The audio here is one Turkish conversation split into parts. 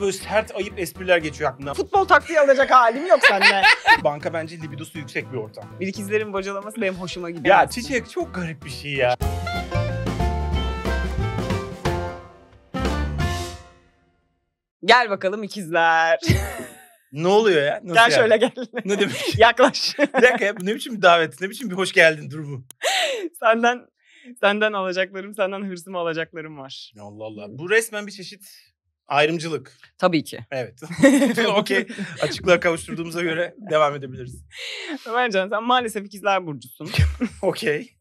böyle sert ayıp espriler geçiyor aklımdan. Futbol taktiği alacak halim yok sende. Banka bence libidosu yüksek bir ortam. Birikizlerin bocalaması benim hoşuma gidiyor. Ya aslında. çiçek çok garip bir şey ya. Gel bakalım ikizler. Ne oluyor ya? Nasıl gel yani? şöyle gel. Ne demek? Yaklaş. bir dakika ya, ne biçim bir davet? Ne biçim bir hoş geldin durumu? senden senden alacaklarım, senden hırsımı alacaklarım var. Allah Allah. Bu resmen bir çeşit Ayrımcılık. Tabii ki. Evet. Okey. Açıklığa kavuşturduğumuza göre devam edebiliriz. Ömer Can sen maalesef ikizler burcusun. Okey.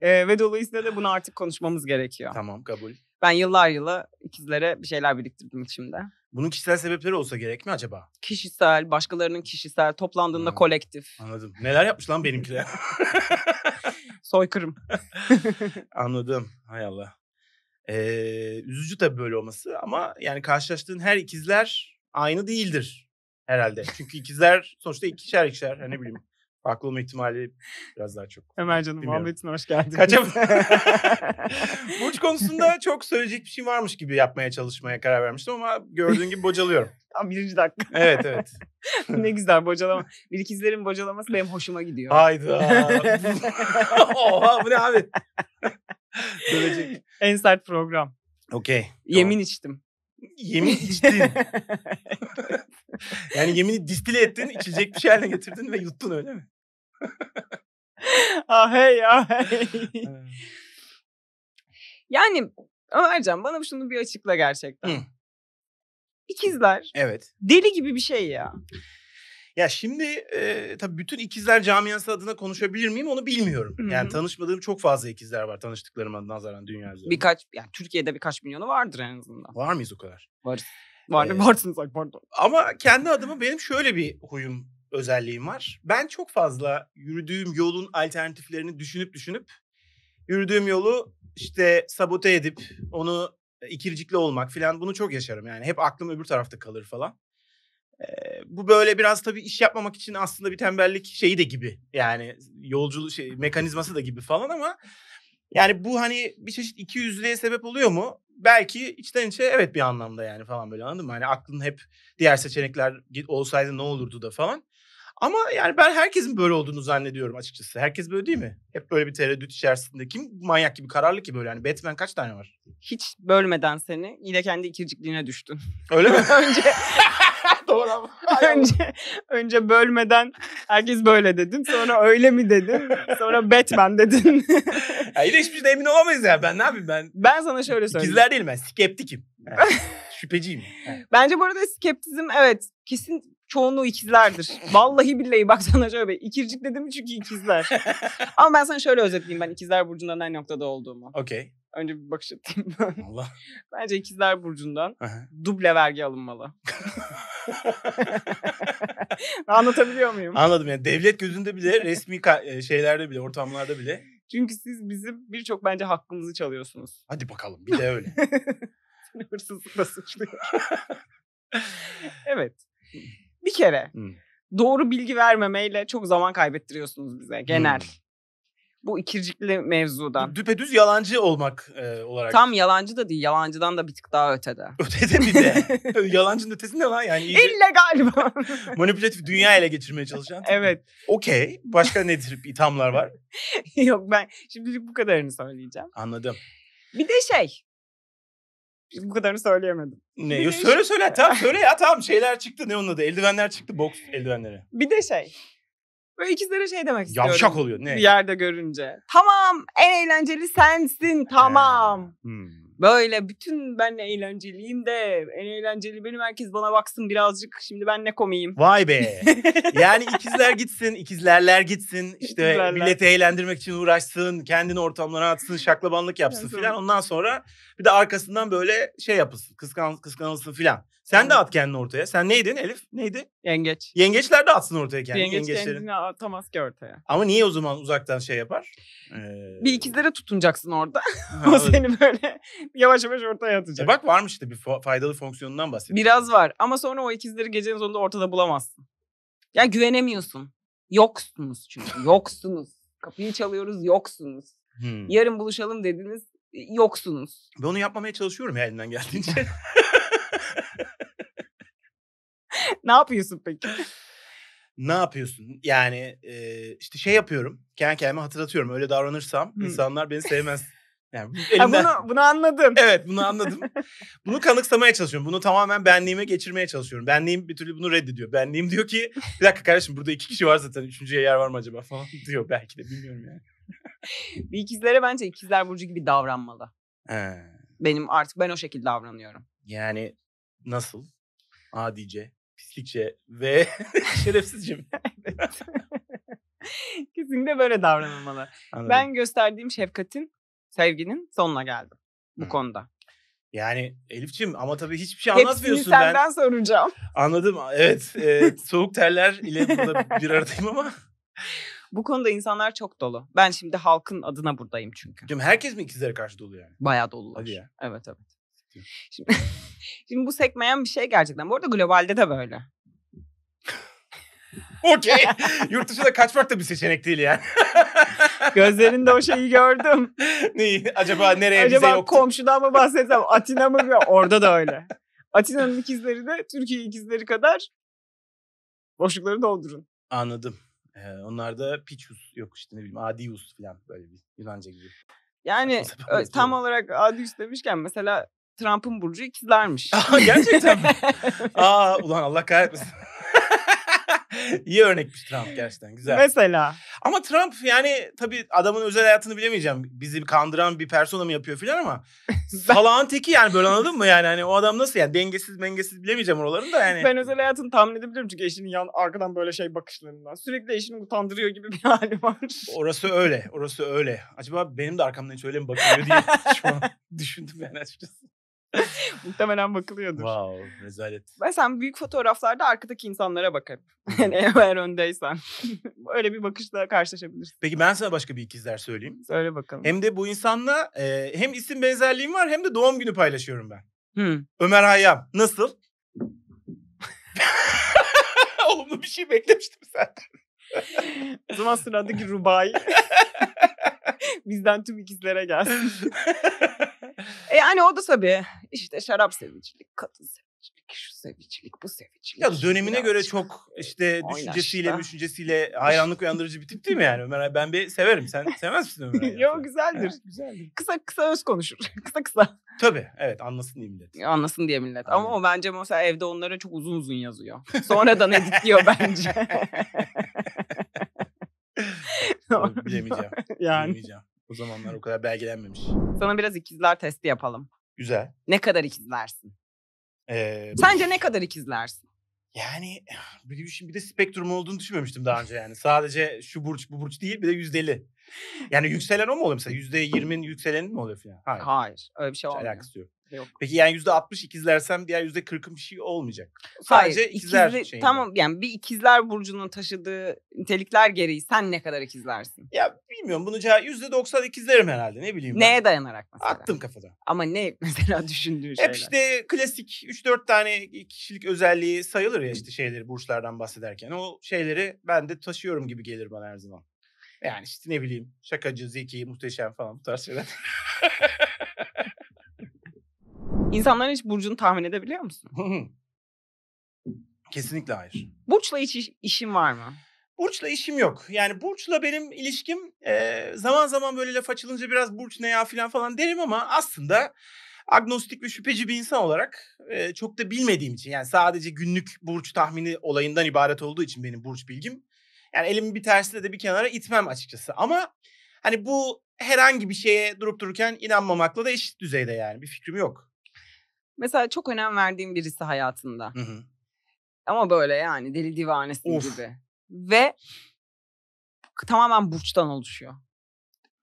e, ve dolayısıyla da bunu artık konuşmamız gerekiyor. Tamam kabul. Ben yıllar yılı ikizlere bir şeyler biriktirdim içimde. Bunun kişisel sebepleri olsa gerek mi acaba? Kişisel, başkalarının kişisel, toplandığında hmm. kolektif. Anladım. Neler yapmış lan benimkiler? Soykırım. Anladım. Hay Allah. Ee, üzücü tabii böyle olması ama yani karşılaştığın her ikizler aynı değildir herhalde. Çünkü ikizler sonuçta ikişer ikişer hani bileyim farklı olma ihtimali biraz daha çok. Hemen canım Bilmiyorum. hoş geldin. Kaçam. Burç konusunda çok söyleyecek bir şey varmış gibi yapmaya çalışmaya karar vermiştim ama gördüğün gibi bocalıyorum. Tam birinci dakika. Evet evet. ne güzel bocalama. Bir ikizlerin bocalaması benim hoşuma gidiyor. Hayda. Oha bu ne abi? Dövecek. en sert program. Okey. Yemin tamam. içtim. Yemin içtin. yani yemini distile ettin, içecek bir şey haline getirdin ve yuttun öyle mi? ah hey ah hey. yani Ömercan bana şunu bir açıkla gerçekten. Hı. İkizler. Evet. Deli gibi bir şey ya. Ya şimdi e, tabii bütün ikizler camiası adına konuşabilir miyim onu bilmiyorum. Hı-hı. Yani tanışmadığım çok fazla ikizler var tanıştıklarıma nazaran dünya üzerinde. Birkaç yani Türkiye'de birkaç milyonu vardır en azından. Var mıyız o kadar? Var. Var ee, varsınız pardon. Ama kendi adıma benim şöyle bir huyum özelliğim var. Ben çok fazla yürüdüğüm yolun alternatiflerini düşünüp düşünüp yürüdüğüm yolu işte sabote edip onu e, ikircikli olmak falan bunu çok yaşarım. Yani hep aklım öbür tarafta kalır falan bu böyle biraz tabii iş yapmamak için aslında bir tembellik şeyi de gibi. Yani yolculuk şey, mekanizması da gibi falan ama yani bu hani bir çeşit iki yüzlüğe sebep oluyor mu? Belki içten içe evet bir anlamda yani falan böyle anladın mı? Hani aklın hep diğer seçenekler olsaydı ne olurdu da falan. Ama yani ben herkesin böyle olduğunu zannediyorum açıkçası. Herkes böyle değil mi? Hep böyle bir tereddüt içerisinde. Kim manyak gibi kararlı ki böyle? Yani Batman kaç tane var? Hiç bölmeden seni yine kendi ikircikliğine düştün. Öyle mi? önce Sonra önce, önce bölmeden herkes böyle dedin. Sonra öyle mi dedin. Sonra Batman dedin. ya yine hiçbir şeyden emin olamayız ya. Ben ne yapayım ben. Ben sana şöyle söyleyeyim. İkizler değilim ben. Skeptikim. şüpheciyim. Bence bu arada skeptizm evet kesin çoğunluğu ikizlerdir. Vallahi billahi bak sana şöyle ikircik dedim çünkü ikizler. Ama ben sana şöyle özetleyeyim ben ikizler burcundan en noktada olduğumu. Okey. Önce bir bakış atayım ben. Allah. Bence ikizler burcundan Aha. duble vergi alınmalı. Anlatabiliyor muyum? Anladım yani devlet gözünde bile resmi e, şeylerde bile ortamlarda bile. Çünkü siz bizim birçok bence hakkımızı çalıyorsunuz. Hadi bakalım bir de öyle. Seni hırsızlıkla suçluyor. evet. Bir kere hmm. doğru bilgi vermemeyle çok zaman kaybettiriyorsunuz bize genel. Hmm bu ikircikli mevzudan. Düpedüz yalancı olmak e, olarak. Tam yalancı da değil. Yalancıdan da bir tık daha ötede. Ötede bir de. Yalancının ötesi ne lan? Yani iyice... İlle galiba. manipülatif dünya ele geçirmeye çalışan. evet. Okey. Başka ne tip ithamlar var? Yok ben şimdilik bu kadarını söyleyeceğim. Anladım. Bir de şey. Bu kadarını söyleyemedim. Ne? Yo, söyle şey söyle. tamam söyle ya tamam şeyler çıktı. Ne onun adı? Eldivenler çıktı. Boks eldivenleri. Bir de şey. Böyle ikizlere şey demek istiyorum. Yavşak oluyor ne? Bir yerde görünce. Tamam en eğlenceli sensin tamam. Ee, hmm. Böyle bütün ben eğlenceliyim de en eğlenceli benim herkes bana baksın birazcık şimdi ben ne komiyim. Vay be. yani ikizler gitsin, ikizlerler gitsin. işte ikizlerler. milleti eğlendirmek için uğraşsın, kendini ortamlara atsın, şaklabanlık yapsın filan. Ondan sonra bir de arkasından böyle şey yapılsın, kıskan, kıskanılsın filan. Sen de at kendini ortaya. Sen neydin Elif? Neydi? Yengeç. Yengeçler de atsın ortaya kendini. Yengeç Yengeçlerin. kendini atamaz ki ortaya. Ama niye o zaman uzaktan şey yapar? Ee... Bir ikizlere tutunacaksın orada. o seni böyle yavaş yavaş ortaya atacak. E bak varmış işte bir faydalı fonksiyonundan bahsediyor. Biraz var ama sonra o ikizleri gecenin sonunda ortada bulamazsın. Ya güvenemiyorsun. Yoksunuz çünkü. Yoksunuz. Kapıyı çalıyoruz yoksunuz. Hmm. Yarın buluşalım dediniz yoksunuz. Ben onu yapmamaya çalışıyorum ya geldiğince. ne yapıyorsun peki? ne yapıyorsun? Yani e, işte şey yapıyorum. Kendi kendime hatırlatıyorum. Öyle davranırsam hmm. insanlar beni sevmez. Yani elinden. bunu, bunu anladım. Evet bunu anladım. bunu kanıksamaya çalışıyorum. Bunu tamamen benliğime geçirmeye çalışıyorum. Benliğim bir türlü bunu reddediyor. Benliğim diyor ki bir dakika kardeşim burada iki kişi var zaten. Üçüncüye yer var mı acaba falan diyor belki de bilmiyorum yani. bir ikizlere bence ikizler burcu gibi davranmalı. He. Benim artık ben o şekilde davranıyorum. Yani nasıl? Adice pislikçe ve şerefsizce mi? evet. Kesinlikle böyle davranılmalı. Anladım. Ben gösterdiğim şefkatin, sevginin sonuna geldim bu Hı. konuda. Yani Elif'ciğim ama tabii hiçbir şey Hepsini anlatmıyorsun. Hepsini senden ben... soracağım. Anladım. Evet. E, soğuk terler ile burada bir aradayım ama. Bu konuda insanlar çok dolu. Ben şimdi halkın adına buradayım çünkü. Canım herkes mi ikizlere karşı dolu yani? Bayağı dolular. Hadi ya. Evet evet. Şimdi, şimdi bu sekmeyen bir şey gerçekten. Bu arada globalde de böyle. Okey. Yurt dışına kaçmak da bir seçenek değil yani. Gözlerinde o şeyi gördüm. Neyi? Acaba nereye Acaba bize yoktu? komşudan mı bahsetsem? Atina mı? Orada da öyle. Atina'nın ikizleri de Türkiye ikizleri kadar boşlukları doldurun. Anladım. Ee, onlar da Pichus yok işte ne bileyim Adius falan böyle bir Yunanca gibi. Yani tam olarak Adius demişken mesela Trump'ın burcu ikizlermiş. Aa, gerçekten mi? Aa, ulan Allah kahretmesin. İyi örnekmiş Trump gerçekten güzel. Mesela. Ama Trump yani tabii adamın özel hayatını bilemeyeceğim. Bizi kandıran bir persona mı yapıyor filan ama salağın teki yani böyle anladın mı? Yani hani o adam nasıl yani dengesiz dengesiz bilemeyeceğim oralarını da yani. Ben özel hayatını tahmin edebilirim çünkü eşinin yan arkadan böyle şey bakışlarından. Sürekli eşini utandırıyor gibi bir hali var. Orası öyle. Orası öyle. Acaba benim de arkamdan hiç öyle mi bakıyor diye şu an düşündüm yani açıkçası. Muhtemelen bakılıyordur. Wow, rezalet. sen büyük fotoğraflarda arkadaki insanlara bakarım. Yani eğer öndeysen. Böyle bir bakışla karşılaşabilirsin. Peki ben sana başka bir ikizler söyleyeyim. Söyle bakalım. Hem de bu insanla e, hem isim benzerliğim var hem de doğum günü paylaşıyorum ben. Hmm. Ömer Hayyam. Nasıl? Olumlu bir şey beklemiştim senden. o zaman sıradaki Rubai. Bizden tüm ikizlere gelsin. e yani o da tabii işte şarap sevicilik, kadın sevicilik, şu sevicilik, bu sevicilik. Ya dönemine göre çok işte Oynaşta. düşüncesiyle, düşüncesiyle hayranlık uyandırıcı bir tip değil mi yani Ömer abi? Ben bir severim. Sen sevmez misin Ömer abi? Yok güzeldir. Evet, güzeldir. Kısa kısa öz konuşur. kısa kısa. Tabii evet anlasın diye millet. Anlasın diye millet. Aynen. Ama o bence mesela evde onlara çok uzun uzun yazıyor. Sonradan editliyor bence. Bilemeyeceğim. yani. Bilemeyeceğim. O zamanlar o kadar belgelenmemiş. Sana biraz ikizler testi yapalım. Güzel. Ne kadar ikizlersin? Ee, Sence ne kadar ikizlersin? Yani bir, bir, bir de şey, spektrum olduğunu düşünmemiştim daha önce yani. Sadece şu burç bu burç değil bir de yüzdeli. Yani yükselen o mu oluyor mesela? Yüzde yirmi'nin yükseleni mi oluyor falan? Hayır. Hayır öyle bir şey olmuyor. Hiç alakası yok. Yok. Peki yani yüzde 60 ikizlersem diğer yüzde 40'ın bir şey olmayacak. Sadece Hayır, ikizler ikizli, şeyinde. Tamam yani bir ikizler burcunun taşıdığı nitelikler gereği sen ne kadar ikizlersin? Ya bilmiyorum bunu yüzde 90 ikizlerim herhalde ne bileyim. Neye ben. dayanarak mesela? Attım kafada. Ama ne mesela düşündüğün şeyler? Hep işte klasik 3-4 tane kişilik özelliği sayılır ya işte şeyleri burçlardan bahsederken. O şeyleri ben de taşıyorum gibi gelir bana her zaman. Yani işte ne bileyim şakacı, zeki, muhteşem falan bu tarz şeyler. İnsanların hiç burcunu tahmin edebiliyor musun? Kesinlikle hayır. Burçla hiç işim var mı? Burç'la işim yok. Yani Burç'la benim ilişkim e, zaman zaman böyle laf açılınca biraz Burç ne ya falan falan derim ama aslında agnostik ve şüpheci bir insan olarak e, çok da bilmediğim için yani sadece günlük Burç tahmini olayından ibaret olduğu için benim Burç bilgim. Yani elimi bir tersiyle de bir kenara itmem açıkçası ama hani bu herhangi bir şeye durup dururken inanmamakla da eşit düzeyde yani bir fikrim yok. Mesela çok önem verdiğim birisi hayatında. Hı hı. Ama böyle yani deli divanesi of. gibi. Ve tamamen burçtan oluşuyor.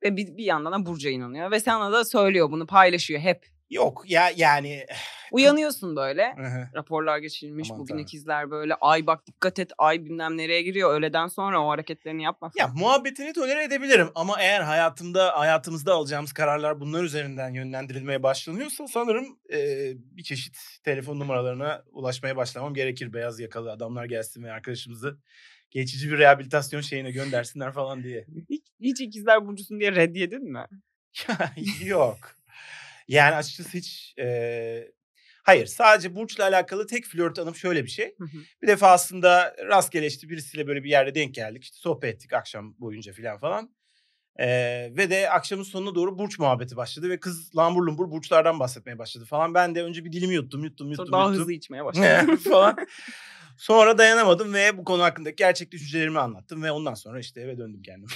Ve bir, bir yandan da burca inanıyor. Ve sana da söylüyor bunu paylaşıyor hep. Yok ya yani. Uyanıyorsun böyle. Hı-hı. Raporlar geçirilmiş. Aman bugün tanrım. ikizler böyle. Ay bak dikkat et. Ay bilmem nereye giriyor. Öğleden sonra o hareketlerini yapma. Ya muhabbetini tolere edebilirim. Ama eğer hayatımda hayatımızda alacağımız kararlar bunlar üzerinden yönlendirilmeye başlanıyorsa sanırım e, bir çeşit telefon numaralarına ulaşmaya başlamam gerekir. Beyaz yakalı adamlar gelsin ve arkadaşımızı geçici bir rehabilitasyon şeyine göndersinler falan diye. Hiç, hiç ikizler burcusun diye red yedin mi? yok. Yani açıkçası hiç e, hayır sadece Burç'la alakalı tek flört anım şöyle bir şey. bir defa aslında rastgele işte birisiyle böyle bir yerde denk geldik. İşte sohbet ettik akşam boyunca falan falan. E, ve de akşamın sonuna doğru Burç muhabbeti başladı ve kız lambur lumbur Burçlardan bahsetmeye başladı falan. Ben de önce bir dilimi yuttum yuttum yuttum. Sonra daha yuttum. hızlı içmeye başladım. falan. Sonra dayanamadım ve bu konu hakkındaki gerçek düşüncelerimi anlattım ve ondan sonra işte eve döndüm kendim.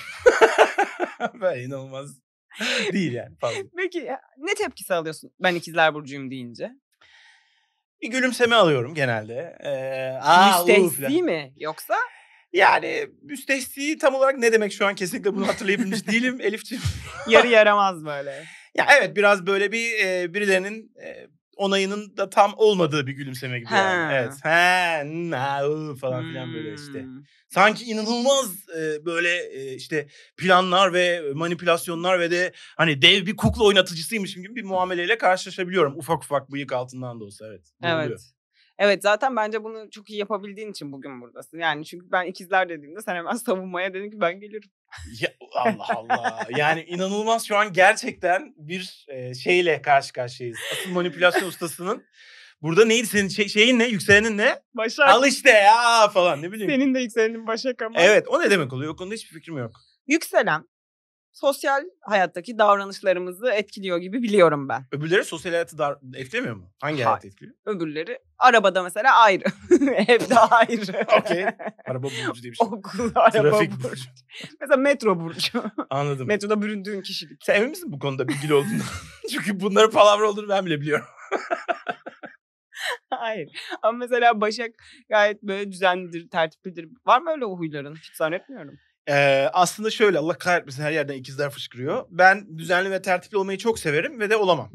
Böyle inanılmaz Değil yani fazla. Peki ne tepkisi alıyorsun ben ikizler burcuyum deyince? Bir gülümseme alıyorum genelde. Ee, aa, Müstehsi mi yoksa? Yani müstehsi tam olarak ne demek şu an kesinlikle bunu hatırlayabilmiş değilim Elifciğim. Yarı yaramaz böyle. Ya evet biraz böyle bir e, birilerinin e, onayının da tam olmadığı bir gülümseme gibi. Evet. He, na, falan filan hmm. böyle işte. Hmm. Sanki inanılmaz e, böyle e, işte planlar ve manipülasyonlar ve de hani dev bir kukla oynatıcısıymışım gibi bir muameleyle karşılaşabiliyorum. Ufak ufak bıyık altından da olsa evet. Evet. Oluyor. Evet zaten bence bunu çok iyi yapabildiğin için bugün buradasın. Yani çünkü ben ikizler dediğimde sen hemen savunmaya dedin ki ben gelirim. Ya, Allah Allah. yani inanılmaz şu an gerçekten bir şeyle karşı karşıyayız. Asıl manipülasyon ustasının. Burada neydi senin şey, şeyin ne? Yükselenin ne? Başak. Al işte ya falan ne bileyim. Senin de yükselenin Başak ama. Evet o ne demek oluyor? O konuda hiçbir fikrim yok. Yükselen sosyal hayattaki davranışlarımızı etkiliyor gibi biliyorum ben. Öbürleri sosyal hayatı da etkilemiyor mu? Hangi hayat etkiliyor? Öbürleri arabada mesela ayrı. Evde ayrı. Okey. Araba burcu diye bir şey. Okul, araba Trafik burcu. mesela metro burcu. Anladım. Metroda büründüğün kişilik. Sen emin misin bu konuda bilgili olduğunu? Çünkü bunları palavra olduğunu ben bile biliyorum. Hayır. Ama mesela Başak gayet böyle düzenlidir, tertiplidir. Var mı öyle huyların? Hiç zannetmiyorum. Ee, aslında şöyle Allah kahretmesin her yerden ikizler fışkırıyor. Ben düzenli ve tertipli olmayı çok severim ve de olamam.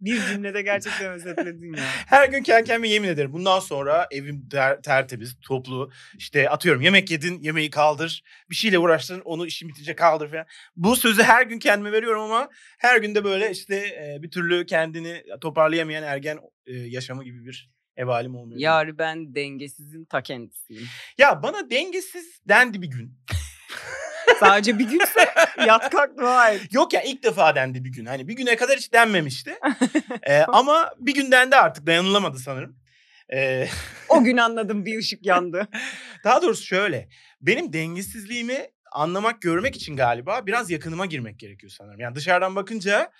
Bir cümlede gerçekten özetledin ya. Her gün kendi kendime yemin ederim. Bundan sonra evim ter- tertemiz, toplu. İşte atıyorum yemek yedin, yemeği kaldır. Bir şeyle uğraştın, onu işin bitince kaldır falan. Bu sözü her gün kendime veriyorum ama her günde böyle işte bir türlü kendini toparlayamayan ergen yaşamı gibi bir ev halim olmuyor. Yar ben dengesizin ta kendisiyim. Ya bana dengesiz dendi bir gün. Sadece bir günse yat kalk dua Yok ya ilk defa dendi bir gün. Hani bir güne kadar hiç denmemişti. ee, ama bir günden de artık dayanılamadı sanırım. Ee... o gün anladım bir ışık yandı. Daha doğrusu şöyle. Benim dengesizliğimi anlamak, görmek için galiba biraz yakınıma girmek gerekiyor sanırım. Yani dışarıdan bakınca,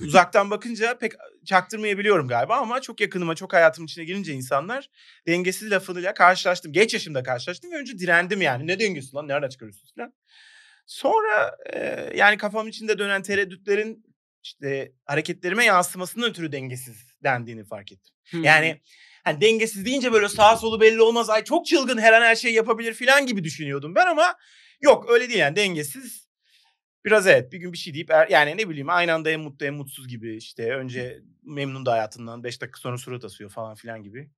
uzaktan bakınca pek çaktırmayabiliyorum galiba ama çok yakınıma, çok hayatım içine girince insanlar dengesiz lafıyla karşılaştım. Geç yaşımda karşılaştım ve önce direndim yani. Ne dengesi lan, nerede çıkarıyorsunuz falan. Sonra e, yani kafam içinde dönen tereddütlerin işte hareketlerime yansımasının ötürü dengesiz dendiğini fark ettim. Hmm. Yani hani dengesiz deyince böyle sağ solu belli olmaz. Ay çok çılgın her an her şeyi yapabilir falan gibi düşünüyordum ben ama Yok öyle değil yani dengesiz. Biraz evet bir gün bir şey deyip er, yani ne bileyim aynı anda hem mutlu hem mutsuz gibi işte önce memnun da hayatından 5 dakika sonra surat asıyor falan filan gibi.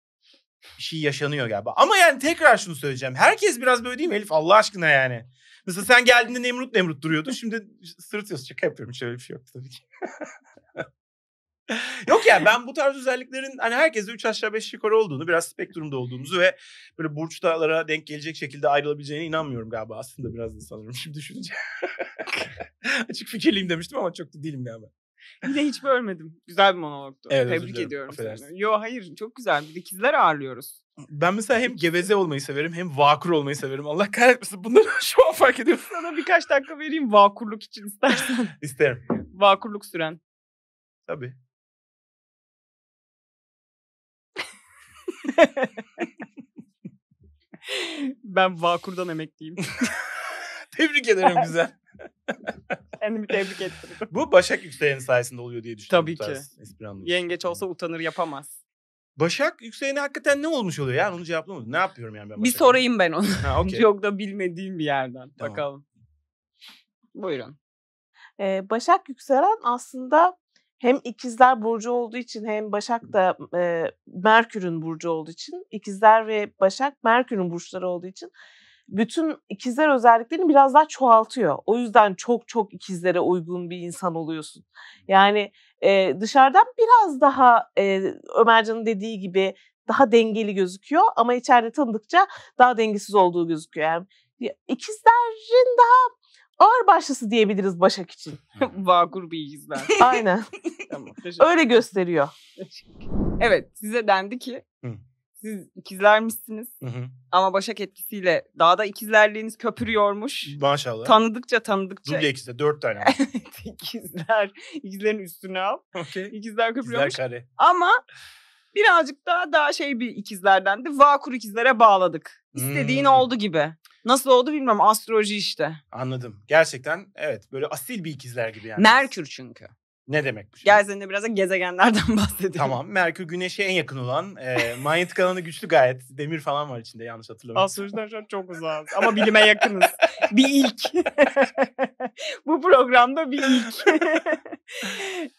Bir şey yaşanıyor galiba. Ama yani tekrar şunu söyleyeceğim. Herkes biraz böyle değil mi Elif Allah aşkına yani. Mesela sen geldiğinde Nemrut Nemrut duruyordun. Şimdi sırt yazı şaka yapıyorum. Şöyle bir şey yok tabii ki. Yok ya yani ben bu tarz özelliklerin hani herkese 3 aşağı 5 yukarı olduğunu, biraz spektrumda olduğumuzu ve böyle burçlara denk gelecek şekilde ayrılabileceğine inanmıyorum galiba aslında biraz da sanırım şimdi düşününce. Açık fikirliyim demiştim ama çok da değilim galiba. Yine hiç bölmedim. Güzel bir monologtu. Evet, Tebrik ediyorum seni. Yo hayır çok güzel. Bir ikizler ağırlıyoruz. Ben mesela hem geveze olmayı severim hem vakur olmayı severim. Allah kahretmesin bunları şu an fark ediyorum. Sana birkaç dakika vereyim vakurluk için istersen. İsterim. Vakurluk süren. Tabii. ben Vakur'dan emekliyim. tebrik ederim güzel. Kendimi tebrik ettim. Bu Başak Yükselen'in sayesinde oluyor diye düşünüyorum. Tabii ki. Yengeç olsa utanır yapamaz. Başak Yükselen'e hakikaten ne olmuş oluyor yani onu cevaplamadım. Ne yapıyorum yani ben Başak'a? Bir sorayım ben onu. Ha, okay. Çok da bilmediğim bir yerden. Tamam. Bakalım. Buyurun. Ee, Başak Yükselen aslında hem ikizler burcu olduğu için hem Başak da e, Merkür'ün burcu olduğu için ikizler ve Başak Merkür'ün burçları olduğu için bütün ikizler özelliklerini biraz daha çoğaltıyor. O yüzden çok çok ikizlere uygun bir insan oluyorsun. Yani e, dışarıdan biraz daha e, Ömercan'ın dediği gibi daha dengeli gözüküyor ama içeride tanıdıkça daha dengesiz olduğu gözüküyor. Yani ikizlerin daha Ağır başlısı diyebiliriz Başak için. Vakur bilgisler. Aynen. tamam, Öyle gösteriyor. evet size dendi ki Hı. siz ikizlermişsiniz Hı-hı. ama Başak etkisiyle daha da ikizlerliğiniz köpürüyormuş. Maşallah. Tanıdıkça tanıdıkça. Duble ikizler dört tane. Evet ikizler. İkizlerin üstüne al. Okay. İkizler köpürüyormuş. İkizler kare. Ama birazcık daha daha şey bir ikizlerden de vakur ikizlere bağladık. İstediğin hmm. oldu gibi. Nasıl oldu bilmiyorum astroloji işte. Anladım. Gerçekten evet böyle asil bir ikizler gibi yani. Merkür çünkü. Ne demek bu Gel seninle biraz da gezegenlerden bahsedelim. Tamam. Merkür güneşe en yakın olan. E, manyetik alanı güçlü gayet. Demir falan var içinde yanlış hatırlamıyorum. Astrolojiden şu an çok uzağız. Ama bilime yakınız. bir ilk. bu programda bir ilk.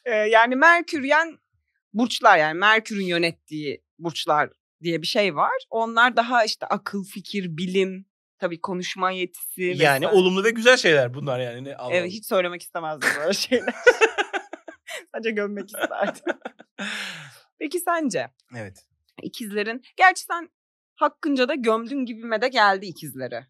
e, yani Merküryen burçlar yani Merkür'ün yönettiği burçlar diye bir şey var. Onlar daha işte akıl, fikir, bilim, tabii konuşma yetisi. Yani olumlu ve güzel şeyler bunlar yani. Ne, evet hiç söylemek istemezdim böyle şeyler. Sadece gömmek isterdim. Peki sence? Evet. İkizlerin, gerçi sen hakkınca da gömdün gibime de geldi ikizleri.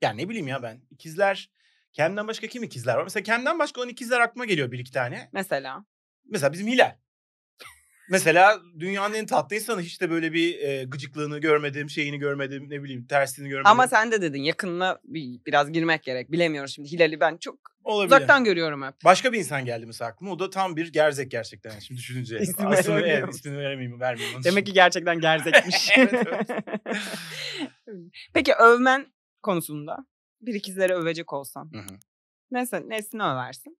Ya ne bileyim ya ben. İkizler, Kem'den başka kim ikizler var? Mesela Kem'den başka on ikizler aklıma geliyor bir iki tane. Mesela? Mesela bizim Hilal. Mesela dünyanın en tatlı insanı hiç de böyle bir e, gıcıklığını görmedim, şeyini görmedim, ne bileyim tersini görmedim. Ama sen de dedin yakınına bir, biraz girmek gerek. Bilemiyorum şimdi Hilal'i ben çok Olabilir. uzaktan görüyorum hep. Başka bir insan geldi mesela aklıma. O da tam bir gerzek gerçekten şimdi düşününce. İsmini Aslında veremiyorum. Evet, ismini veremeyeyim, vermeyeyim. Onun Demek ki gerçekten gerzekmiş. Peki övmen konusunda bir ikizleri övecek olsan. Hı hı. Neyse, nesini översin?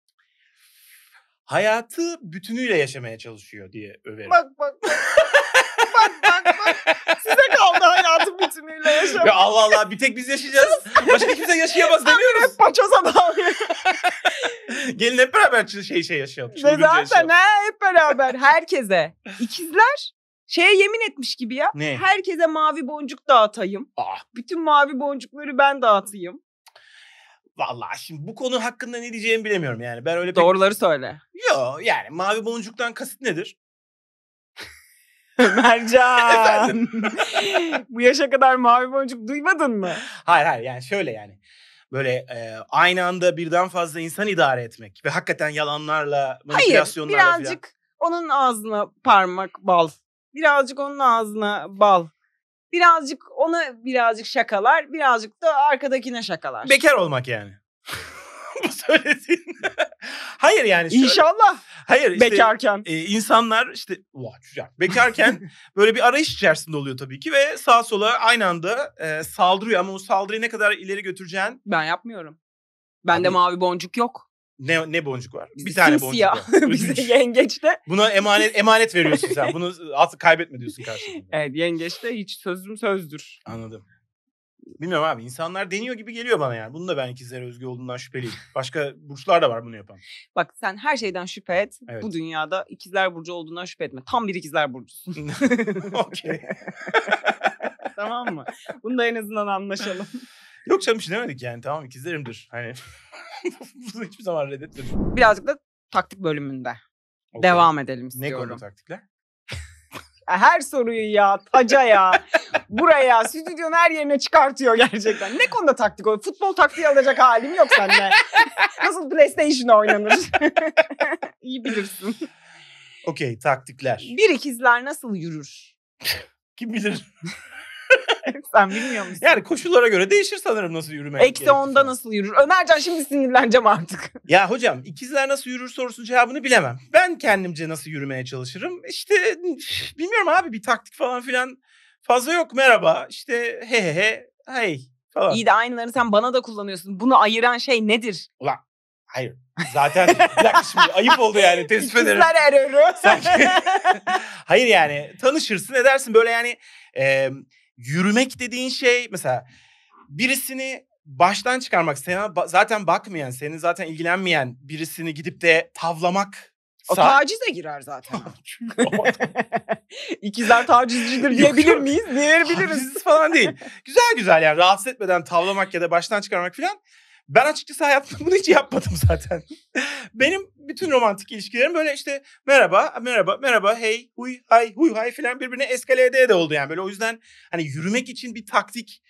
hayatı bütünüyle yaşamaya çalışıyor diye överim. Bak bak. bak bak bak. Size kaldı hayatı bütünüyle yaşamak. Ya Allah Allah bir tek biz yaşayacağız. Başka kimse yaşayamaz demiyoruz. hep paçoza dalıyor. Gelin hep beraber şey şey yaşayalım. Ne zaten yaşayalım. hep beraber herkese. İkizler şeye yemin etmiş gibi ya. Ne? Herkese mavi boncuk dağıtayım. Ah. Bütün mavi boncukları ben dağıtayım. Vallahi şimdi bu konu hakkında ne diyeceğimi bilemiyorum yani. Ben öyle Doğruları pek... söyle. Yo yani mavi boncuktan kasıt nedir? Mercan. bu yaşa kadar mavi boncuk duymadın mı? Hayır hayır yani şöyle yani. Böyle e, aynı anda birden fazla insan idare etmek ve hakikaten yalanlarla, manipülasyonlarla Hayır, birazcık falan. onun ağzına parmak bal. Birazcık onun ağzına bal. Birazcık ona birazcık şakalar, birazcık da arkadakine şakalar. Bekar olmak yani. bu söylesin. Hayır yani. Şöyle, İnşallah. Hayır işte, bekarken. E, insanlar işte ya, bekarken böyle bir arayış içerisinde oluyor tabii ki ve sağ sola aynı anda e, saldırıyor ama o saldırıyı ne kadar ileri götüreceğin. Ben yapmıyorum. Bende Abi, mavi boncuk yok ne ne boncuk var? Bir tane boncuk var. Bize yengeçte. Buna emanet emanet veriyorsun sen. Bunu artık kaybetme diyorsun karşılığında. Evet yengeçte hiç sözüm sözdür. Anladım. Bilmiyorum abi insanlar deniyor gibi geliyor bana yani. Bunu da ben ikizler özgü olduğundan şüpheliyim. Başka burçlar da var bunu yapan. Bak sen her şeyden şüphe et. Evet. Bu dünyada ikizler burcu olduğundan şüphe etme. Tam bir ikizler burcusun. Okey. tamam mı? Bunu da en azından anlaşalım. Yok canım bir şey demedik yani tamam ikizlerimdir. Hani bunu hiçbir zaman reddetmedim. Birazcık da taktik bölümünde okay. devam edelim istiyorum. Ne konu taktikler? Her soruyu ya, taca ya, buraya, stüdyonun her yerine çıkartıyor gerçekten. Ne konuda taktik oluyor? Futbol taktiği alacak halim yok sende. Nasıl PlayStation oynanır? İyi bilirsin. Okey, taktikler. Bir ikizler nasıl yürür? Kim bilir? Sen bilmiyor musun? Yani koşullara göre değişir sanırım nasıl yürümek. Eksi onda nasıl yürür? Ömercan şimdi sinirleneceğim artık. Ya hocam ikizler nasıl yürür sorusunun cevabını bilemem. Ben kendimce nasıl yürümeye çalışırım? İşte bilmiyorum abi bir taktik falan filan fazla yok. Merhaba işte he he he hey falan. İyi de aynıları sen bana da kullanıyorsun. Bunu ayıran şey nedir? Ulan Hayır. Zaten bir dakika şimdi ayıp oldu yani tespit ederim. İkizler erörü. Sanki... Hayır yani tanışırsın edersin böyle yani e, yürümek dediğin şey mesela birisini baştan çıkarmak, sana zaten bakmayan, senin zaten ilgilenmeyen birisini gidip de tavlamak o tacize girer zaten. İkizler tacizcidir diyebilir miyiz? Diyebiliriz. Taciz falan değil. Güzel güzel yani rahatsız etmeden tavlamak ya da baştan çıkarmak falan. Ben açıkçası hayatımda bunu hiç yapmadım zaten. Benim bütün romantik ilişkilerim böyle işte merhaba, merhaba, merhaba, hey, huy, hay, huy, hay filan birbirine eskalede de oldu yani. Böyle o yüzden hani yürümek için bir taktik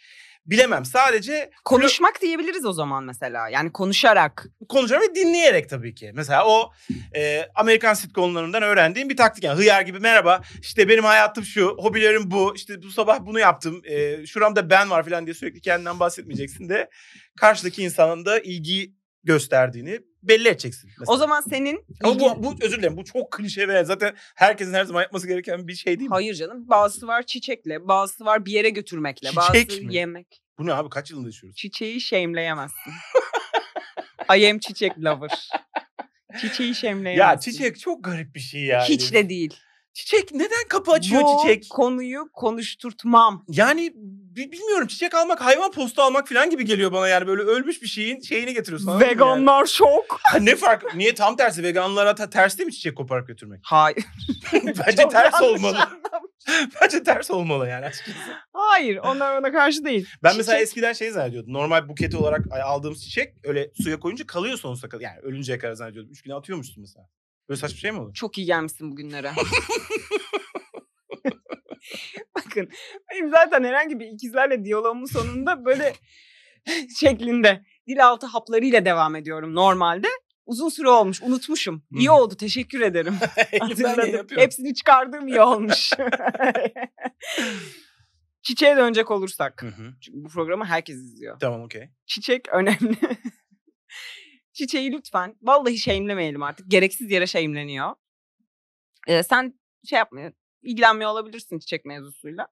bilemem. Sadece konuşmak kilo... diyebiliriz o zaman mesela. Yani konuşarak. Konuşarak ve dinleyerek tabii ki. Mesela o e, Amerikan sitcomlarından öğrendiğim bir taktik. Yani hıyar gibi merhaba işte benim hayatım şu, hobilerim bu. İşte bu sabah bunu yaptım. E, şuramda ben var falan diye sürekli kendinden bahsetmeyeceksin de karşıdaki insanın da ilgi gösterdiğini belli edeceksin. Mesela. O zaman senin... Ama bu, bu özür dilerim bu çok klişe ve zaten herkesin her zaman yapması gereken bir şey değil mi? Hayır canım bazısı var çiçekle, bazısı var bir yere götürmekle, Çiçek bazısı mi? yemek. Bu ne abi kaç yılında yaşıyoruz? Çiçeği shameleyemezsin. I am çiçek lover. Çiçeği shameleyemezsin. Ya çiçek çok garip bir şey yani. Hiç de değil. Çiçek neden kapı açıyor Bu çiçek? konuyu konuşturtmam. Yani bilmiyorum çiçek almak hayvan posta almak falan gibi geliyor bana yani böyle ölmüş bir şeyin şeyini getiriyorsun. Veganlar yani. şok. Ha, ne fark? Niye tam tersi veganlara ta, ters değil mi çiçek koparıp götürmek? Hayır. Bence ters olmalı. Bence ters olmalı yani açıkçası. Hayır onlar ona karşı değil. Ben çiçek... mesela eskiden şey zannediyordum. Normal buketi olarak aldığımız çiçek öyle suya koyunca kalıyor sonsuza kadar. Yani ölünceye kadar zannediyordum. Üç güne atıyormuştum mesela. Böyle saçma şey mi olur? Çok iyi gelmişsin bugünlere yakın. Benim zaten herhangi bir ikizlerle diyalogumun sonunda böyle şeklinde dil altı haplarıyla devam ediyorum normalde. Uzun süre olmuş unutmuşum. İyi hmm. oldu teşekkür ederim. Hatırladım. Hepsini çıkardığım iyi olmuş. Çiçeğe dönecek olursak. Çünkü bu programı herkes izliyor. Tamam okey. Çiçek önemli. Çiçeği lütfen vallahi şeyimlemeyelim artık. Gereksiz yere şeyimleniyor. Ee, sen şey yapma ilgilenmiyor olabilirsin çiçek mevzusuyla.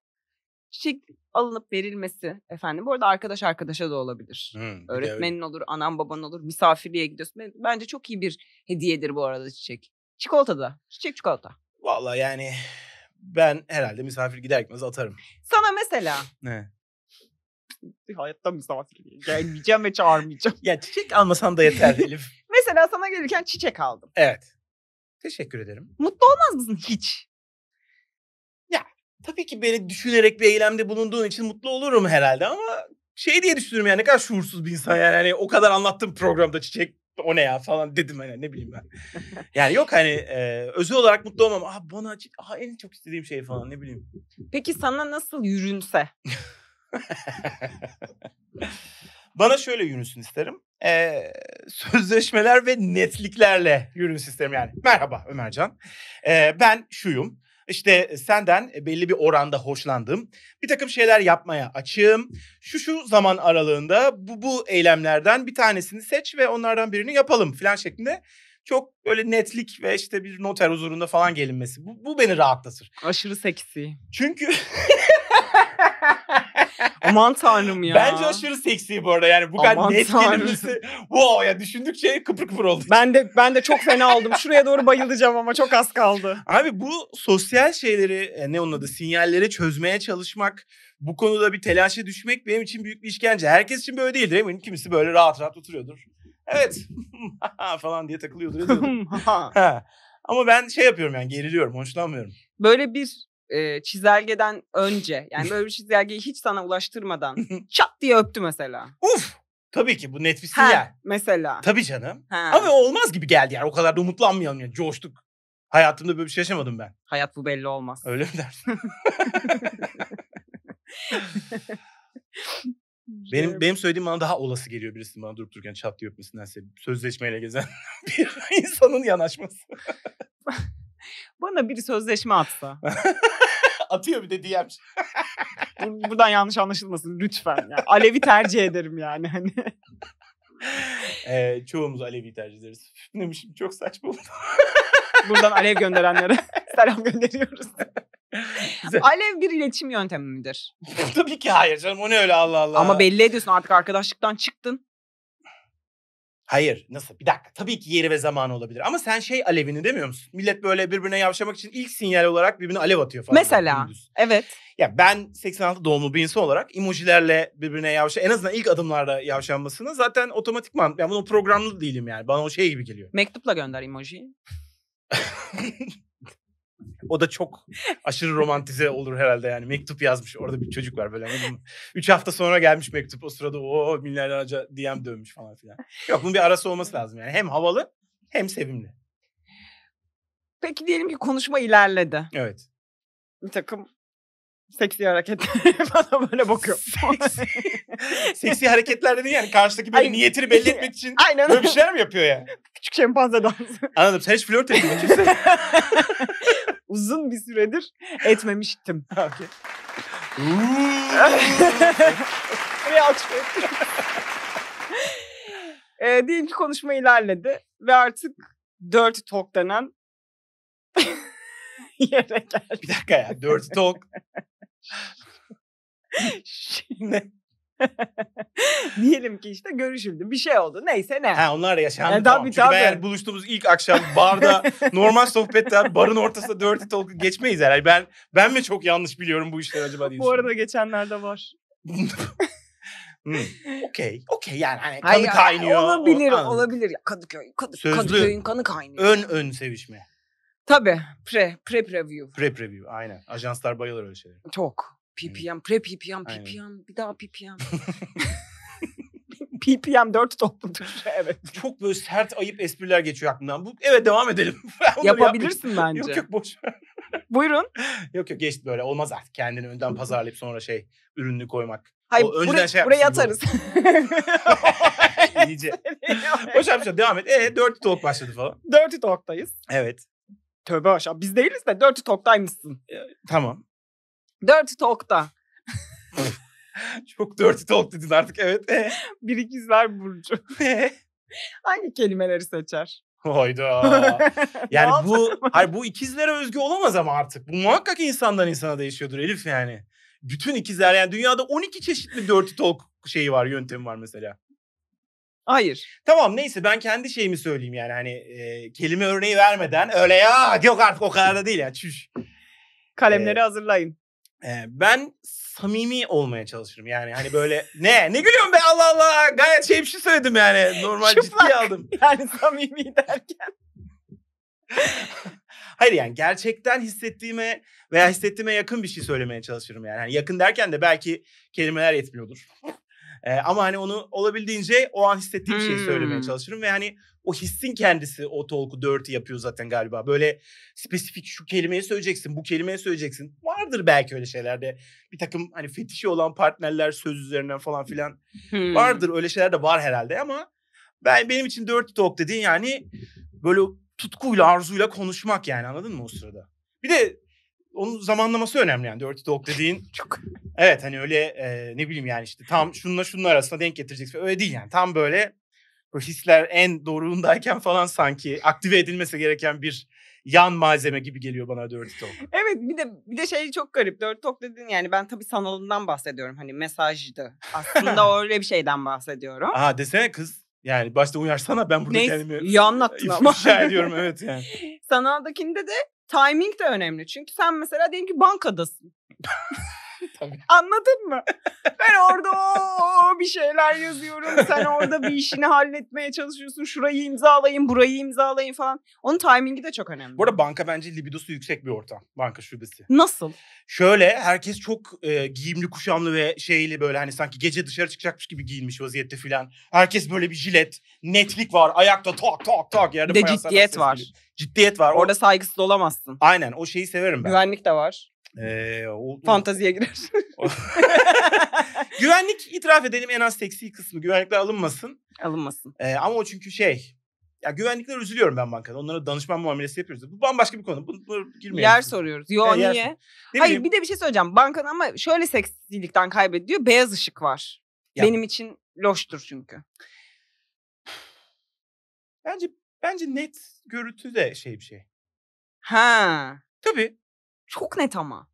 Çiçek alınıp verilmesi efendim. Bu arada arkadaş arkadaşa da olabilir. Hmm, Öğretmenin evet. olur, anan baban olur, misafirliğe gidiyorsun. Bence çok iyi bir hediyedir bu arada çiçek. Çikolata da. Çiçek çikolata. Valla yani ben herhalde misafir giderken atarım. Sana mesela. Ne? Hayatta misafirliğe gelmeyeceğim ve çağırmayacağım. ya çiçek almasan da yeter Elif. mesela sana gelirken çiçek aldım. Evet. Teşekkür ederim. Mutlu olmaz mısın hiç? tabii ki beni düşünerek bir eylemde bulunduğun için mutlu olurum herhalde ama şey diye düşünüyorum yani ne kadar şuursuz bir insan yani. Hani o kadar anlattım programda çiçek o ne ya falan dedim hani ne bileyim ben. yani yok hani e, özel olarak mutlu olmam. Ah bana ah, en çok istediğim şey falan ne bileyim. Peki sana nasıl yürünse? bana şöyle yürünsün isterim. E, sözleşmeler ve netliklerle yürünsün isterim yani. Merhaba Ömercan. E, ben şuyum. İşte e, senden e, belli bir oranda hoşlandım. Bir takım şeyler yapmaya açığım. Şu şu zaman aralığında bu bu eylemlerden bir tanesini seç ve onlardan birini yapalım filan şeklinde çok böyle netlik ve işte bir noter huzurunda falan gelinmesi. Bu, bu beni rahatlatır. Aşırı seksi. Çünkü Aman tanrım ya. Bence aşırı seksi bu arada yani bu kadar net tanrım. kelimesi. Wow ya düşündükçe kıpır kıpır oldu. Ben de ben de çok fena oldum. Şuraya doğru bayılacağım ama çok az kaldı. Abi bu sosyal şeyleri e, ne onun adı sinyalleri çözmeye çalışmak bu konuda bir telaşa düşmek benim için büyük bir işkence. Herkes için böyle değildir eminim. Kimisi böyle rahat rahat oturuyordur. Evet falan diye takılıyordur. ha. Ama ben şey yapıyorum yani geriliyorum, hoşlanmıyorum. Böyle bir e, çizelgeden önce yani böyle bir çizelgeyi hiç sana ulaştırmadan çat diye öptü mesela. Uf! Tabii ki bu net bir sinyal. Ha, mesela. Tabii canım. Ha. Ama olmaz gibi geldi yani. O kadar da umutlanmayalım ya. Coştuk. Hayatımda böyle bir şey yaşamadım ben. Hayat bu belli olmaz. Öyle mi dersin? benim şey. benim söylediğim bana daha olası geliyor birisi bana durup dururken çat diye öpmesinden öpmesindense sözleşmeyle gezen bir insanın yanaşması. Bana bir sözleşme atsa. Atıyor bir de DM. buradan yanlış anlaşılmasın lütfen. Yani. Alevi tercih ederim yani. Hani. ee, çoğumuz Alevi tercih ederiz. Demişim çok saçma oldu. Buradan Alev gönderenlere selam gönderiyoruz. Güzel. Alev bir iletişim yöntemi midir? Tabii ki hayır canım o ne öyle Allah Allah. Ama belli ediyorsun artık arkadaşlıktan çıktın. Hayır nasıl bir dakika tabii ki yeri ve zamanı olabilir ama sen şey alevini demiyor musun? Millet böyle birbirine yavşamak için ilk sinyal olarak birbirine alev atıyor falan. Mesela gündüz. evet. Ya ben 86 doğumlu bir insan olarak emojilerle birbirine yavşa en azından ilk adımlarda yavşanmasını zaten otomatikman ben bunu programlı değilim yani bana o şey gibi geliyor. Mektupla gönder emojiyi. O da çok aşırı romantize olur herhalde yani. Mektup yazmış. Orada bir çocuk var böyle. Hani üç hafta sonra gelmiş mektup. O sırada o milyarlarca DM dönmüş falan filan. Yok bunun bir arası olması lazım yani. Hem havalı hem sevimli. Peki diyelim ki konuşma ilerledi. Evet. Bir takım seksi hareketler bana böyle bakıyor. Seksi, seksi hareketler dedin yani karşıdaki böyle Ay, niyetini belli etmek için aynen. böyle bir şeyler mi yapıyor yani? Küçük şempanze dansı. Anladım sen hiç flört ettin mi uzun bir süredir etmemiştim. Okay. e, ee, diyelim ki konuşma ilerledi ve artık dört Talk denen yere geldi. Bir dakika ya dört Talk. Şimdi Diyelim ki işte görüşüldü. Bir şey oldu. Neyse ne. Ha onlar da yaşandı. E, yani, tamam. Tabii, Çünkü tabii. ben buluştuğumuz ilk akşam barda normal sohbetler, barın ortasında dört talk geçmeyiz herhalde. Ben ben mi çok yanlış biliyorum bu işleri acaba diye Bu arada geçenlerde var. Hmm. Okey. Okey yani hani kanı Hayır, kaynıyor. Olabilir, o, olabilir. Kadıköy, Kadı, Sözlü, Kadıköy'ün kanı kaynıyor. Ön ön sevişme. Tabii. Pre, pre preview. Pre preview aynen. Ajanslar bayılır öyle şeylere. Çok. PPM, pre PPM, PPM, Aynen. bir daha PPM. PPM 4 topludur. Evet. Çok böyle sert ayıp espriler geçiyor aklımdan. Bu evet devam edelim. Yapabilirsin bence. Yok yok boş. Buyurun. Yok yok geçti böyle olmaz artık. Kendini önden pazarlayıp sonra şey ürünlü koymak. Hayır, o, önceden buraya, şey buraya atarız. İyice. Boş yapmışlar devam et. Ee Dirty Talk başladı falan. Dirty Talk'tayız. Evet. Tövbe aşağı. Biz değiliz de Dirty Talk'taymışsın. E, tamam. Dirty Talk'ta. Çok Dirty Talk dedin artık evet. Bir ikizler Burcu. Hangi kelimeleri seçer? Hayda. yani bu hayır, bu ikizlere özgü olamaz ama artık. Bu muhakkak insandan insana değişiyordur Elif yani. Bütün ikizler yani dünyada 12 çeşitli dirty talk şeyi var, yöntemi var mesela. Hayır. Tamam neyse ben kendi şeyimi söyleyeyim yani hani e, kelime örneği vermeden öyle ya yok artık o kadar da değil ya yani. çüş. Kalemleri ee, hazırlayın ben samimi olmaya çalışırım yani hani böyle ne ne gülüyorum be Allah Allah gayet şey bir şey söyledim yani normal Çıplak. ciddiye aldım. Yani samimi derken. Hayır yani gerçekten hissettiğime veya hissettiğime yakın bir şey söylemeye çalışırım yani. yani yakın derken de belki kelimeler yetmiyordur. E, ama hani onu olabildiğince o an hissettiğim hmm. şeyi söylemeye hmm. çalışırım ve hani o hissin kendisi o talk'u dirty yapıyor zaten galiba. Böyle spesifik şu kelimeyi söyleyeceksin, bu kelimeyi söyleyeceksin. Vardır belki öyle şeylerde. Bir takım hani fetişi olan partnerler söz üzerinden falan filan hmm. vardır. Öyle şeyler de var herhalde ama ben benim için dirty talk dediğin yani böyle tutkuyla, arzuyla konuşmak yani anladın mı o sırada? Bir de onun zamanlaması önemli yani Dirty Dog dediğin. Çok. Evet hani öyle e, ne bileyim yani işte tam şununla şunun arasında denk getireceksin. Öyle değil yani tam böyle, böyle hisler en doğruundayken falan sanki aktive edilmesi gereken bir yan malzeme gibi geliyor bana Dirty Talk. Evet bir de bir de şey çok garip. Dirty Talk dedin yani ben tabii sanalından bahsediyorum. Hani mesajdı. Aslında öyle bir şeyden bahsediyorum. Aa desene kız. Yani başta uyarsana ben burada Neyse, kendimi iyi anlattın ama. ediyorum evet yani. Sanaldakinde de Timing de önemli. Çünkü sen mesela diyelim ki bankadasın. Anladın mı? Ben orada o bir şeyler yazıyorum. Sen orada bir işini halletmeye çalışıyorsun. Şurayı imzalayın, burayı imzalayın falan. Onun timingi de çok önemli. Bu arada banka bence libidosu yüksek bir ortam. Banka şubesi. Nasıl? Şöyle herkes çok e, giyimli, kuşamlı ve şeyli böyle hani sanki gece dışarı çıkacakmış gibi giyinmiş vaziyette filan. Herkes böyle bir jilet, netlik var. Ayakta tak tak tak yerde. de ciddiyet var. Gibi. Ciddiyet var. Orada o... saygısız olamazsın. Aynen o şeyi severim ben. Güvenlik de var. Ee, o, Fantaziye girer. Güvenlik itiraf edelim en az teksi kısmı. Güvenlikler alınmasın. Alınmasın. Ee, ama o çünkü şey ya güvenlikler üzülüyorum ben bankada. Onlara danışman muamelesi yapıyoruz. Bu bambaşka bir konu. Bunları girmeyelim. Yer soruyoruz. Yo yani niye? Yer... Hayır bir de bir şey söyleyeceğim. Bankan ama şöyle seksilikten kaybediyor. Beyaz ışık var. Ya. Benim için loştur çünkü. Bence bence net görüntü de şey bir şey. Ha. Tabii. Çok net ama.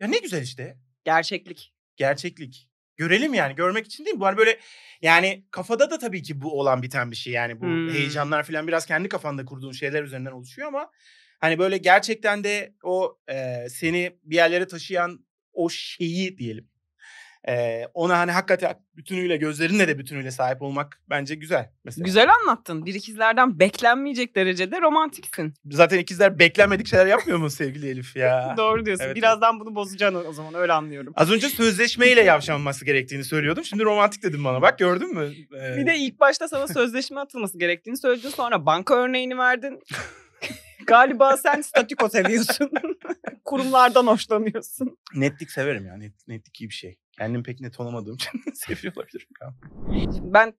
Ya ne güzel işte. Gerçeklik. Gerçeklik. Görelim yani görmek için değil bu hani böyle yani kafada da tabii ki bu olan biten bir şey yani bu hmm. heyecanlar falan biraz kendi kafanda kurduğun şeyler üzerinden oluşuyor ama hani böyle gerçekten de o e, seni bir yerlere taşıyan o şeyi diyelim ee, ona hani hakikaten bütünüyle gözlerinle de bütünüyle sahip olmak bence güzel. Mesela. Güzel anlattın. Bir ikizlerden beklenmeyecek derecede romantiksin. Zaten ikizler beklenmedik şeyler yapmıyor mu sevgili Elif ya? Doğru diyorsun. Evet, Birazdan bunu bozacaksın o zaman öyle anlıyorum. Az önce sözleşmeyle yavşanması gerektiğini söylüyordum. Şimdi romantik dedim bana bak gördün mü? Ee... Bir de ilk başta sana sözleşme atılması gerektiğini söyledin. Sonra banka örneğini verdin. Galiba sen statüko seviyorsun. Kurumlardan hoşlanıyorsun. Netlik severim ya, Net, netlik iyi bir şey. Kendim pek net olamadığım için seviyor olabilirim. Ben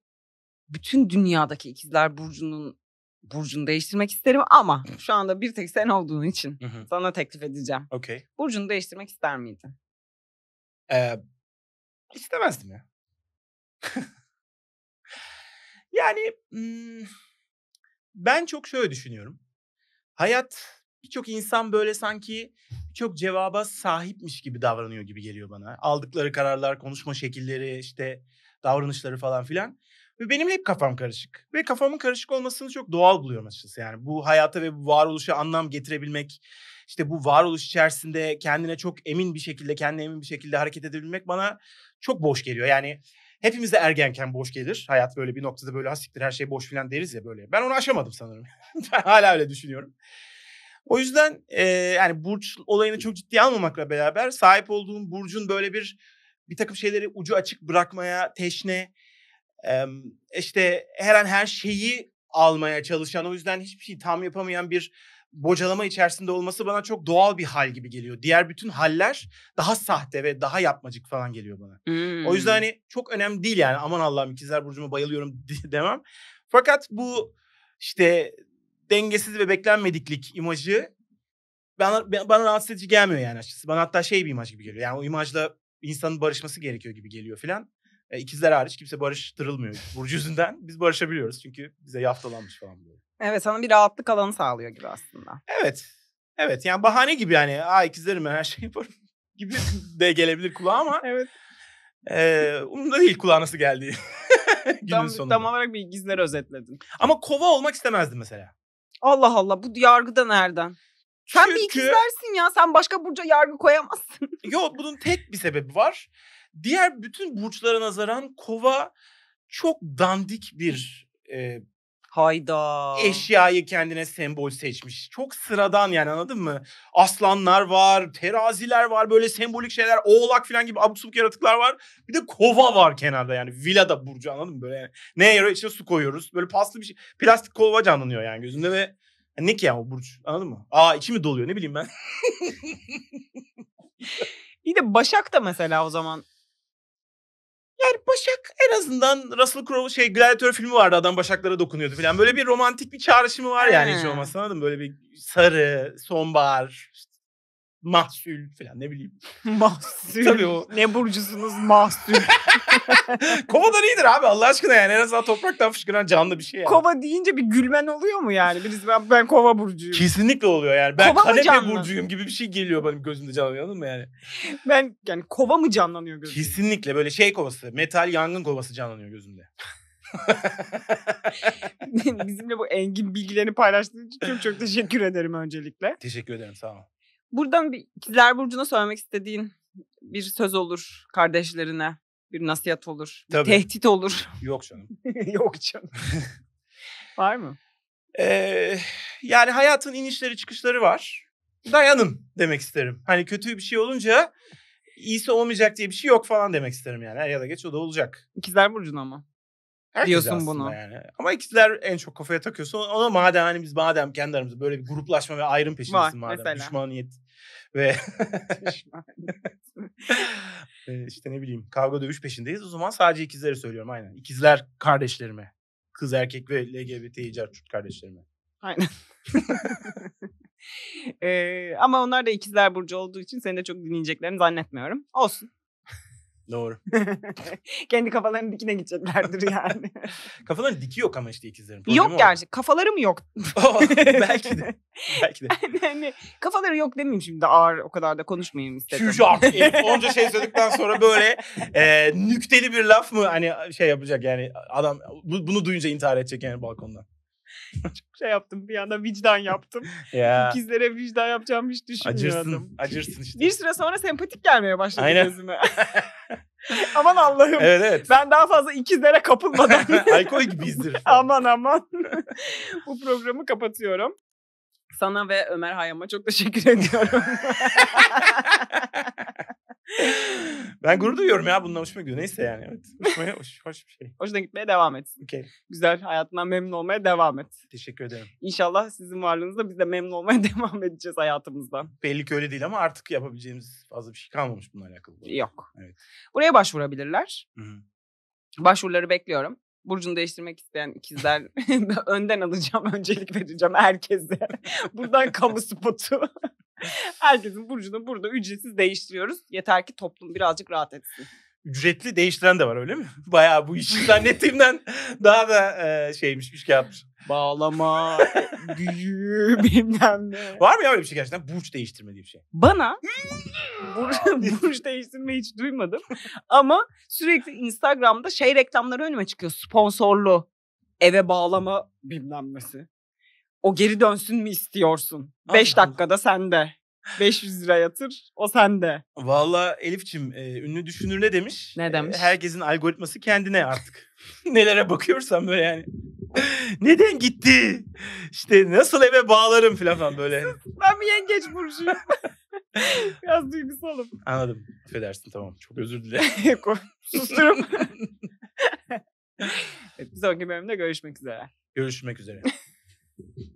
bütün dünyadaki ikizler burcunun burcunu değiştirmek isterim ama şu anda bir tek sen olduğun için sana teklif edeceğim. Okey. Burcunu değiştirmek ister miydin? Ee, istemezdim ya. yani hmm, ben çok şöyle düşünüyorum hayat birçok insan böyle sanki birçok cevaba sahipmiş gibi davranıyor gibi geliyor bana. Aldıkları kararlar, konuşma şekilleri, işte davranışları falan filan. Ve benim hep kafam karışık. Ve kafamın karışık olmasını çok doğal buluyorum açıkçası. Yani bu hayata ve bu varoluşa anlam getirebilmek, işte bu varoluş içerisinde kendine çok emin bir şekilde, kendine emin bir şekilde hareket edebilmek bana çok boş geliyor. Yani Hepimiz de ergenken boş gelir. Hayat böyle bir noktada böyle hastiktir her şey boş filan deriz ya böyle. Ben onu aşamadım sanırım. ben hala öyle düşünüyorum. O yüzden e, yani burç olayını çok ciddiye almamakla beraber sahip olduğum burcun böyle bir bir takım şeyleri ucu açık bırakmaya teşne e, işte her an her şeyi almaya çalışan o yüzden hiçbir şey tam yapamayan bir bocalama içerisinde olması bana çok doğal bir hal gibi geliyor. Diğer bütün haller daha sahte ve daha yapmacık falan geliyor bana. Hmm. O yüzden hmm. hani çok önemli değil yani aman Allah'ım ikizler burcuma bayılıyorum demem. Fakat bu işte dengesiz ve beklenmediklik imajı bana, bana rahatsız edici gelmiyor yani açıkçası. Bana hatta şey bir imaj gibi geliyor. Yani o imajla insanın barışması gerekiyor gibi geliyor filan. E, ikizler hariç kimse barıştırılmıyor. Burcu yüzünden biz barışabiliyoruz çünkü bize yaftalanmış falan böyle. Evet sana bir rahatlık alanı sağlıyor gibi aslında. Evet. Evet yani bahane gibi yani. Aa ikizlerim ben her şeyi yaparım gibi de gelebilir kulağa ama. evet. E, da değil kulağı nasıl geldi Günün tam, sonunda. tam olarak bir gizler özetledin. Ama kova olmak istemezdim mesela. Allah Allah bu yargıda nereden? Sen bir ikizlersin ya. Sen başka burca yargı koyamazsın. Yok bunun tek bir sebebi var. Diğer bütün burçlara nazaran kova çok dandik bir e, Hayda. Eşyayı kendine sembol seçmiş. Çok sıradan yani anladın mı? Aslanlar var, teraziler var, böyle sembolik şeyler, oğlak falan gibi abuk subuk yaratıklar var. Bir de kova var kenarda yani. Villa da burcu anladın mı? Böyle yani. Ne yarıyor? İçine su koyuyoruz. Böyle paslı bir şey. Plastik kova canlanıyor yani gözümde ve yani ne ki ya o burç anladın mı? Aa içi mi doluyor ne bileyim ben. İyi de Başak da mesela o zaman Hayır Başak en azından Russell Crowe şey Gladiator filmi vardı adam Başaklara dokunuyordu falan. Böyle bir romantik bir çağrışımı var yani hiç olmazsa anladın Böyle bir sarı, sonbahar, mahsul falan ne bileyim. Mahsul. Tabii o. Ne burcusunuz mahsul. Kova da iyidir abi Allah aşkına yani en azından topraktan fışkıran canlı bir şey yani. Kova deyince bir gülmen oluyor mu yani? Birisi ben, ben kova burcuyum. Kesinlikle oluyor yani. Ben kova kanepe burcuyum gibi bir şey geliyor benim gözümde canlanıyor anladın mı yani? Ben yani kova mı canlanıyor gözümde? Kesinlikle böyle şey kovası metal yangın kovası canlanıyor gözümde. Bizimle bu engin bilgilerini paylaştığın için çok çok teşekkür ederim öncelikle. Teşekkür ederim sağ ol. Buradan bir ikizler burcuna söylemek istediğin bir söz olur kardeşlerine. Bir nasihat olur. Tabii. Bir tehdit olur. Yok canım. Yok canım. var mı? Ee, yani hayatın inişleri çıkışları var. Dayanın demek isterim. Hani kötü bir şey olunca iyisi olmayacak diye bir şey yok falan demek isterim yani. her ya da geç o da olacak. İkizler burcuna ama. Herkes diyorsun bunu. Yani. Ama ikizler en çok kafaya takıyorsun. Ona madem hani biz madem kendi aramızda böyle bir gruplaşma ve ayrım peşindesin madem. Düşmaniyet ve işte ne bileyim kavga dövüş peşindeyiz. O zaman sadece ikizleri söylüyorum aynen. İkizler kardeşlerime. Kız erkek ve LGBT LGBTİ kardeşlerime. Aynen. ee, ama onlar da ikizler burcu olduğu için seni de çok dinleyeceklerini zannetmiyorum. Olsun. Doğru. Kendi kafalarının dikine gideceklerdir yani. Kafaların dikiyor ama işte ikizlerin. Problemi yok gerçi. Kafaları mı yok? belki de. Belki de. yani, hani, kafaları yok demeyeyim şimdi ağır o kadar da konuşmayayım istedim. Şu onca şey söyledikten sonra böyle e, nükteli bir laf mı hani şey yapacak yani adam bu, bunu duyunca intihar edecek yani balkondan. Çok şey yaptım bir anda vicdan yaptım. ya. İkizlere vicdan yapacağımı hiç düşünmüyordum. Acırsın, acırsın işte. Bir süre sonra sempatik gelmeye başladı Aynen. gözüme. aman Allah'ım. Evet, evet. Ben daha fazla ikizlere kapılmadan. Alkol gibiyizdir. aman aman. Bu programı kapatıyorum. Sana ve Ömer Hayyam'a çok teşekkür ediyorum ben gurur duyuyorum ya bununla hoşuma gidiyor. Neyse yani evet. Hoşuma, hoş, hoş bir şey. Hoşuna gitmeye devam et. Okay. Güzel hayatından memnun olmaya devam et. Teşekkür ederim. İnşallah sizin varlığınızda biz de memnun olmaya devam edeceğiz hayatımızdan. Belli ki öyle değil ama artık yapabileceğimiz fazla bir şey kalmamış bununla alakalı. Yok. Evet. Buraya başvurabilirler. Hı-hı. Başvuruları bekliyorum burcunu değiştirmek isteyen ikizler önden alacağım, öncelik vereceğim herkese. Buradan kamu spotu. Herkesin burcunu burada ücretsiz değiştiriyoruz. Yeter ki toplum birazcık rahat etsin. Ücretli değiştiren de var öyle mi? Bayağı bu işi zannettiğimden daha da e, şeymiş, iş yapmış. Bağlama, büyü, bilmem ne. Var mı ya öyle bir şey gerçekten? Burç değiştirme diye bir şey. Bana bur, burç değiştirme hiç duymadım. Ama sürekli Instagram'da şey reklamları önüme çıkıyor. Sponsorlu eve bağlama bilmem nesi o geri dönsün mü istiyorsun? Beş dakikada sende. 500 lira yatır o sende. Valla Elif'ciğim e, ünlü düşünür ne demiş? Ne demiş? E, herkesin algoritması kendine artık. Nelere bakıyorsam böyle yani. Neden gitti? İşte nasıl eve bağlarım falan böyle. ben bir yengeç burcuyum. Biraz duygusalım. Anladım. Affedersin tamam. Çok özür dilerim. Susturum. evet, bir sonraki bölümde görüşmek üzere. Görüşmek üzere.